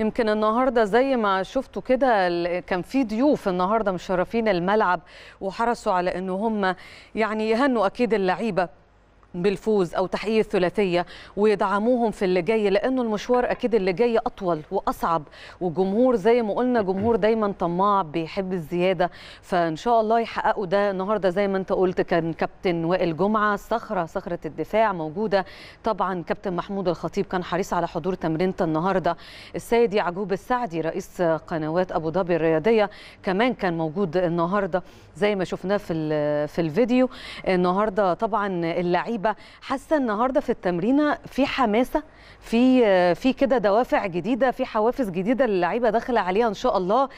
يمكن النهارده زي ما شفتوا كده كان في ضيوف النهارده مشرفين الملعب وحرصوا على ان هم يعني يهنوا اكيد اللعيبه بالفوز او تحقيق الثلاثيه ويدعموهم في اللي جاي لانه المشوار اكيد اللي جاي اطول واصعب وجمهور زي ما قلنا جمهور دايما طماع بيحب الزياده فان شاء الله يحققوا ده النهارده زي ما انت قلت كان كابتن وائل جمعه صخره صخره الدفاع موجوده طبعا كابتن محمود الخطيب كان حريص على حضور تمرينه النهارده السيد يعقوب السعدي رئيس قنوات ابو ظبي الرياضيه كمان كان موجود النهارده زي ما شفناه في في الفيديو النهارده طبعا اللعيبه اللعبه حاسه النهارده في التمرينه في حماسه في في كده دوافع جديده في حوافز جديده اللعيبه داخله عليها ان شاء الله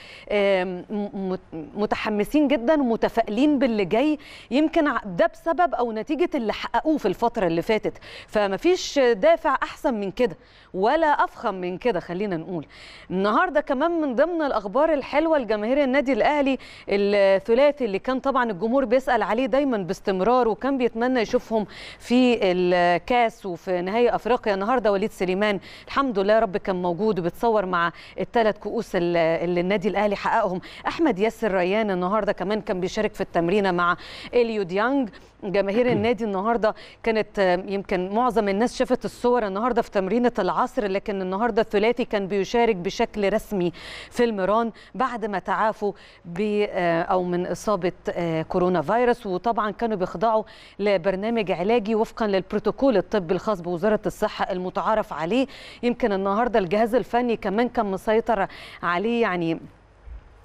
متحمسين جدا ومتفائلين باللي جاي يمكن ده بسبب او نتيجه اللي حققوه في الفتره اللي فاتت فمفيش دافع احسن من كده ولا افخم من كده خلينا نقول النهارده كمان من ضمن الاخبار الحلوه لجماهير النادي الاهلي الثلاثي اللي كان طبعا الجمهور بيسال عليه دايما باستمرار وكان بيتمنى يشوفهم في الكاس وفي نهائي افريقيا النهارده وليد سليمان الحمد لله رب كان موجود وبتصور مع الثلاث كؤوس اللي النادي الاهلي حققهم احمد ياسر ريان النهارده كمان كان بيشارك في التمرينه مع اليو ديانج جماهير النادي النهارده كانت يمكن معظم الناس شافت الصور النهارده في تمرينه العصر لكن النهارده الثلاثي كان بيشارك بشكل رسمي في المران بعد ما تعافوا آه، او من اصابه آه، كورونا فيروس وطبعا كانوا بيخضعوا لبرنامج علاجي العلاجي وفقا للبروتوكول الطبي الخاص بوزاره الصحه المتعارف عليه يمكن النهارده الجهاز الفني كمان كان مسيطر عليه يعني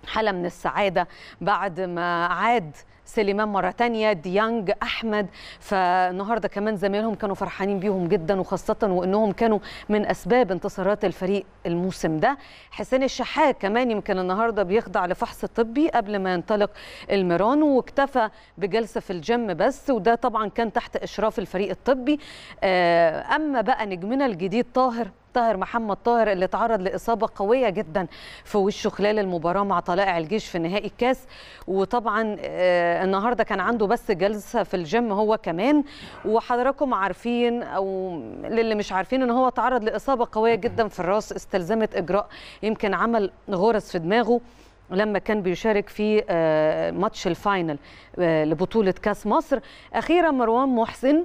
حاله من السعاده بعد ما عاد سليمان مرة تانية ديانج أحمد فالنهاردة كمان زمايلهم كانوا فرحانين بيهم جدا وخاصة وأنهم كانوا من أسباب انتصارات الفريق الموسم ده حسين الشحات كمان يمكن النهاردة بيخضع لفحص طبي قبل ما ينطلق الميران واكتفى بجلسة في الجيم بس وده طبعا كان تحت إشراف الفريق الطبي آه، أما بقى نجمنا الجديد طاهر طاهر محمد طاهر اللي تعرض لإصابة قوية جدا في وشه خلال المباراة مع طلائع الجيش في نهائي الكاس وطبعا آه، النهارده كان عنده بس جلسه في الجيم هو كمان وحضراتكم عارفين او للي مش عارفين ان هو تعرض لاصابه قويه جدا في الراس استلزمت اجراء يمكن عمل غرز في دماغه لما كان بيشارك في آه، ماتش الفاينل آه، لبطوله كاس مصر اخيرا مروان محسن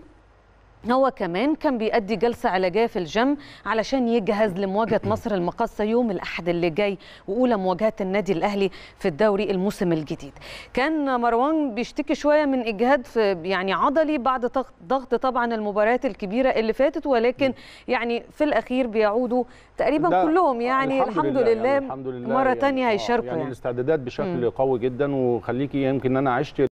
هو كمان كان بيأدي جلسة علاجية في الجيم علشان يجهز لمواجهة مصر المقاصة يوم الأحد اللي جاي وأولى مواجهات النادي الأهلي في الدوري الموسم الجديد كان مروان بيشتكي شوية من إجهاد في يعني عضلي بعد ضغط طبعا المباريات الكبيرة اللي فاتت ولكن يعني في الأخير بيعودوا تقريبا كلهم يعني الحمد, الحمد لله, لله, يعني الحمد لله مرة يعني تانية آه، هيشاركوا يعني, يعني الاستعدادات بشكل م. قوي جدا وخليكي يمكن أنا عشت